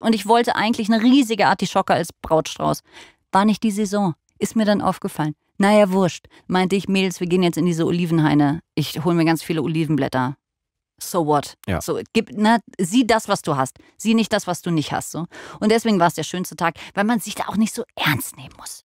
Und ich wollte eigentlich eine riesige Artischocke als Brautstrauß. War nicht die Saison. Ist mir dann aufgefallen. Naja, wurscht. Meinte ich, Mädels, wir gehen jetzt in diese Olivenhaine. Ich hole mir ganz viele Olivenblätter. So what? Ja. So, gib, na, sieh das, was du hast. Sieh nicht das, was du nicht hast. So. Und deswegen war es der schönste Tag, weil man sich da auch nicht so ernst nehmen muss.